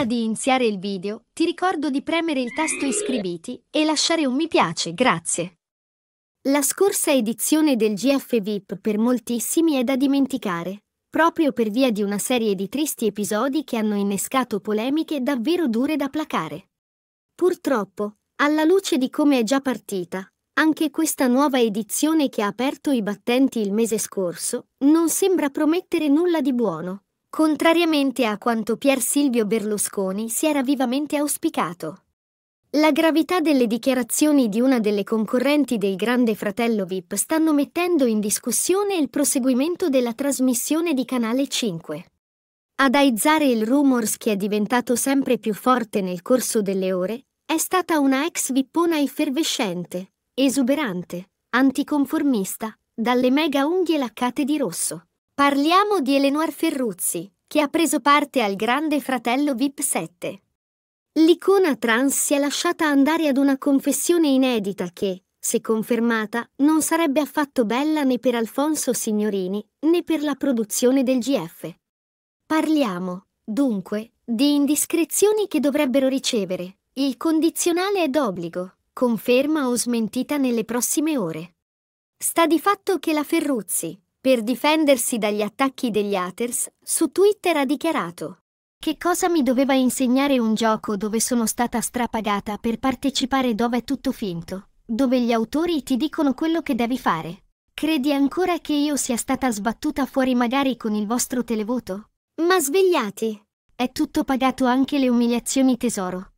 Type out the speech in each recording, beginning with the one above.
Prima di iniziare il video, ti ricordo di premere il tasto iscriviti e lasciare un mi piace, grazie. La scorsa edizione del GF VIP per moltissimi è da dimenticare, proprio per via di una serie di tristi episodi che hanno innescato polemiche davvero dure da placare. Purtroppo, alla luce di come è già partita, anche questa nuova edizione che ha aperto i battenti il mese scorso non sembra promettere nulla di buono contrariamente a quanto Pier Silvio Berlusconi si era vivamente auspicato. La gravità delle dichiarazioni di una delle concorrenti del Grande Fratello VIP stanno mettendo in discussione il proseguimento della trasmissione di Canale 5. Ad aizzare il rumors che è diventato sempre più forte nel corso delle ore, è stata una ex vippona effervescente, esuberante, anticonformista, dalle mega unghie laccate di rosso. Parliamo di Eleonore Ferruzzi, che ha preso parte al Grande Fratello VIP 7. L'icona trans si è lasciata andare ad una confessione inedita che, se confermata, non sarebbe affatto bella né per Alfonso Signorini né per la produzione del GF. Parliamo, dunque, di indiscrezioni che dovrebbero ricevere. Il condizionale è d'obbligo, conferma o smentita nelle prossime ore. Sta di fatto che la Ferruzzi, per difendersi dagli attacchi degli haters, su Twitter ha dichiarato Che cosa mi doveva insegnare un gioco dove sono stata strapagata per partecipare dove è tutto finto, dove gli autori ti dicono quello che devi fare? Credi ancora che io sia stata sbattuta fuori magari con il vostro televoto? Ma svegliati! È tutto pagato anche le umiliazioni tesoro.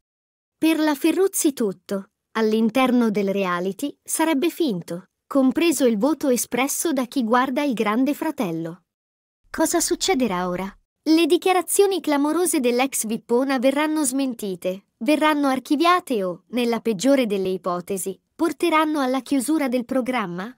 Per la Ferruzzi tutto, all'interno del reality, sarebbe finto compreso il voto espresso da chi guarda il Grande Fratello. Cosa succederà ora? Le dichiarazioni clamorose dell'ex Vippona verranno smentite, verranno archiviate o, nella peggiore delle ipotesi, porteranno alla chiusura del programma?